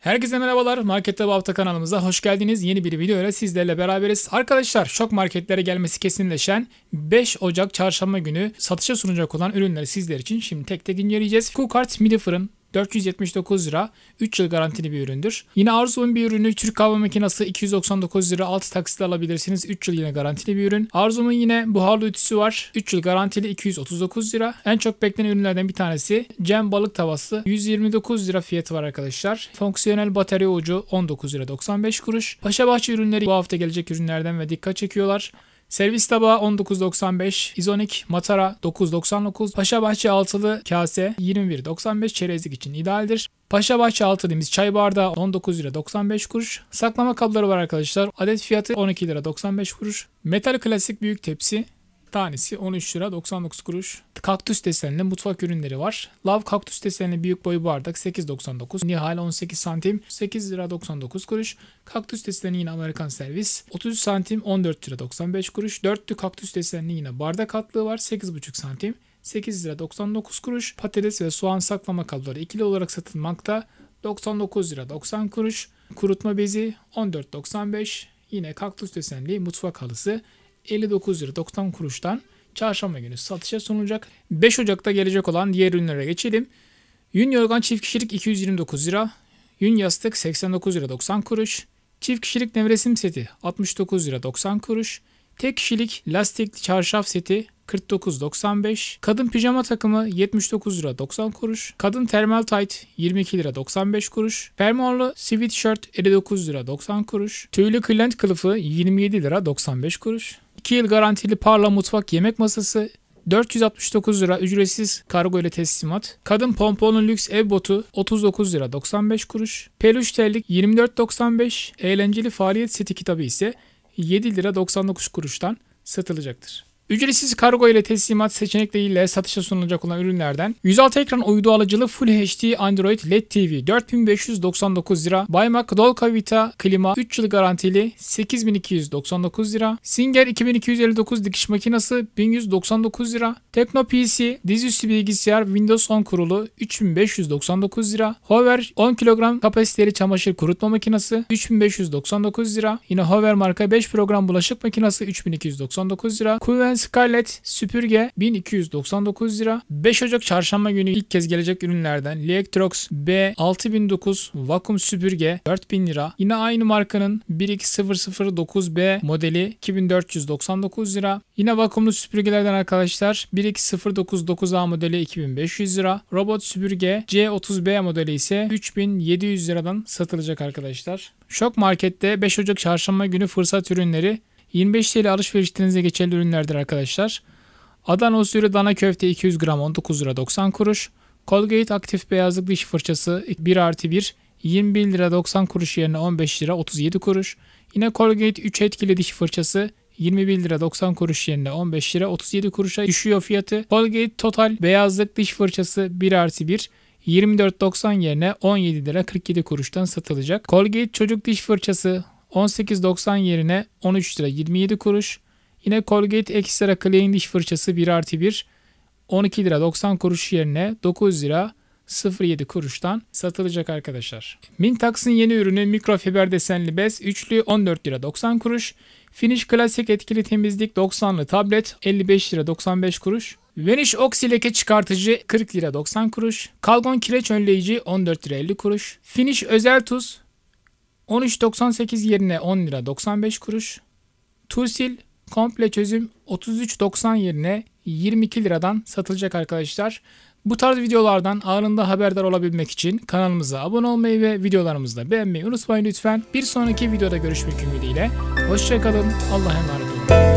Herkese merhabalar. Markette bu hafta kanalımıza hoş geldiniz. Yeni bir video ile sizlerle beraberiz. Arkadaşlar şok marketlere gelmesi kesinleşen 5 Ocak çarşamba günü satışa sunacak olan ürünleri sizler için şimdi tek tek inceleyeceğiz. Kukart midi fırın, 479 lira 3 yıl garantili bir üründür. Yine Arzu'nun bir ürünü Türk kahve makinası 299 lira 6 taksitle alabilirsiniz. 3 yıl yine garantili bir ürün. Arzu'nun yine buharlı ütüsü var. 3 yıl garantili 239 lira. En çok beklenen ürünlerden bir tanesi Cem balık tavası 129 lira fiyatı var arkadaşlar. Fonksiyonel batarya ucu 19 lira 95 kuruş. Paşabahçe ürünleri bu hafta gelecek ürünlerden ve dikkat çekiyorlar. Servis tabağı 19.95, izonik, matara 9.99, paşabahçe altılı kase 21.95 çerezlik için idealdir. Paşabahçe altı dimiz çay bardağı 19 lira 95 kuruş. Saklama kapları var arkadaşlar. Adet fiyatı 12 lira 95 kuruş. Metal klasik büyük tepsi Tanesi 13 lira 99 kuruş. Kaktüs desenli mutfak ürünleri var. Love kaktüs desenli büyük boy bardak 8.99. Nihal 18 santim 8 lira 99 kuruş. Kaktüs desenli yine Amerikan servis 30 santim 14 lira 95 kuruş. Dörtlü kaktüs desenli yine bardak katlığı var 8.5 santim 8 lira 99 kuruş. Patates ve soğan saklama kabları ikili olarak satılmakta 99 lira 90 kuruş. Kurutma bezi 14.95. Yine kaktüs desenli mutfak halısı 59 lira 90 kuruştan çarşamba günü satışa sunulacak. 5 Ocak'ta gelecek olan diğer ürünlere geçelim. Yün yorgan çift kişilik 229 lira. Yün yastık 89 lira 90 kuruş. Çift kişilik nevresim seti 69 lira 90 kuruş. Tek kişilik lastikli çarşaf seti 49.95. Kadın pijama takımı 79 lira 90 kuruş. Kadın termal tight 22 lira 95 kuruş. Fermuarlı sivit shirt 59 lira 90 kuruş. Tüylü kılent kılıfı 27 lira 95 kuruş. 2 yıl garantili Parla mutfak yemek masası, 469 lira ücretsiz kargo ile teslimat. Kadın pomponun lüks ev botu 39 lira 95 kuruş. Peluş terlik 24.95. Eğlenceli faaliyet seti kitabı ise 7 lira 99 kuruştan satılacaktır. Ücretsiz kargo ile teslimat seçenekleriyle satışa sunulacak olan ürünlerden 106 ekran uydu alıcılı Full HD Android LED TV 4599 lira, Baymak Dolca Vita klima 3 yıl garantili 8299 lira, Singer 2259 dikiş makinesi 1199 lira, Tekno PC dizüstü bilgisayar Windows 10 kurulu 3599 lira, Hover 10 kilogram kapasiteli çamaşır kurutma makinesi 3599 lira, yine Hover marka 5 program bulaşık makinesi 3299 lira, Kuvens Scarlett süpürge 1299 lira. 5 Ocak çarşamba günü ilk kez gelecek ürünlerden Electrox B6009 vakum süpürge 4000 lira. Yine aynı markanın 12009B modeli 2499 lira. Yine vakumlu süpürgelerden arkadaşlar 12099A modeli 2500 lira. Robot süpürge C30B modeli ise 3700 liradan satılacak arkadaşlar. Şok Market'te 5 Ocak çarşamba günü fırsat ürünleri 25 TL alışverişlerinize geçerli ürünlerdir arkadaşlar. Adana usulü dana köfte 200 gram 19 lira 90 kuruş. Colgate aktif beyazlık diş fırçası 1 artı 1 21 lira 90 kuruş yerine 15 lira 37 kuruş. Yine Colgate 3 etkili diş fırçası 21 lira 90 kuruş yerine 15 lira 37 kuruşa düşüyor fiyatı. Colgate Total beyazlık diş fırçası 1 artı 1 24.90 yerine 17 lira 47 kuruştan satılacak. Colgate çocuk diş fırçası 18.90 yerine 13 lira 27 kuruş. Yine Colgate Extra Clean diş fırçası 1 artı 1 12 lira 90 kuruş yerine 9 lira 07 kuruştan satılacak arkadaşlar. Mintax'ın yeni ürünü mikrofiber desenli bez üçlü 14 lira 90 kuruş. Finish Classic etkili temizlik 90'lı tablet 55 lira 95 kuruş. Vanish Oxy leke çıkartıcı 40 lira 90 kuruş. Kalgon kireç önleyici 14 lira 50 kuruş. Finish özel tuz 13.98 yerine 10 lira 95 kuruş. Tursil komple çözüm 33.90 yerine 22 liradan satılacak arkadaşlar. Bu tarz videolardan anında haberdar olabilmek için kanalımıza abone olmayı ve videolarımızı da beğenmeyi unutmayın lütfen. Bir sonraki videoda görüşmek ümidiyle. Hoşçakalın. Allah'a emanet olun.